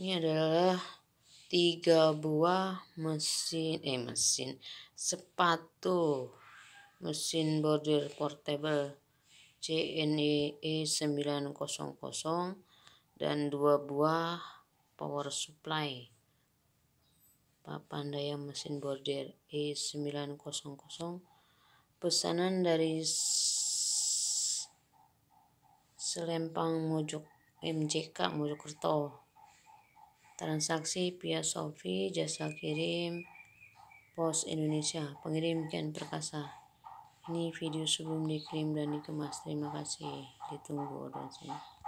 Ini adalah tiga buah mesin eh mesin sepatu mesin bordir portable CNEE 900 dan dua buah power supply papan daya mesin bordir E900 pesanan dari Selempang mojok MJK Mojokerto transaksi via Sofi jasa kirim, Pos Indonesia, pengirim Ken Perkasa. Ini video sebelum dikirim dan dikemas. Terima kasih. Ditunggu orderannya.